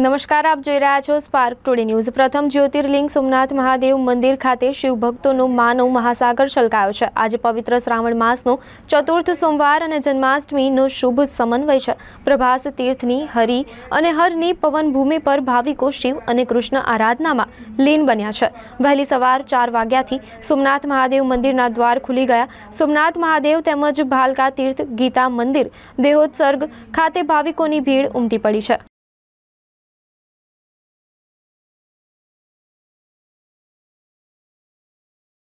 નમસ્કાર આપ જોઈ રહ્યા છો સ્પાર્ક ટુડે ન્યૂઝ પ્રથમ જ્યોતિર્લિંગ સોમનાથ મહાદેવ મંદિર ખાતે શિવ માનવ મહાસાગર છલકાયો છે આજે પવિત્ર શ્રાવણ માસનો ચતુર્થ સોમવાર અને જન્માષ્ટમીનો શુભ સમન્વય છે પ્રભાસ તીર્થની હરિ અને હરની પવનભૂમિ પર ભાવિકો શિવ અને કૃષ્ણ આરાધનામાં લીન બન્યા છે વહેલી સવાર ચાર વાગ્યાથી સોમનાથ મહાદેવ મંદિરના દ્વાર ખુલી ગયા સોમનાથ મહાદેવ તેમજ ભાલકા તીર્થ ગીતા મંદિર દેહોત્સર્ગ ખાતે ભાવિકોની ભીડ ઉમટી પડી છે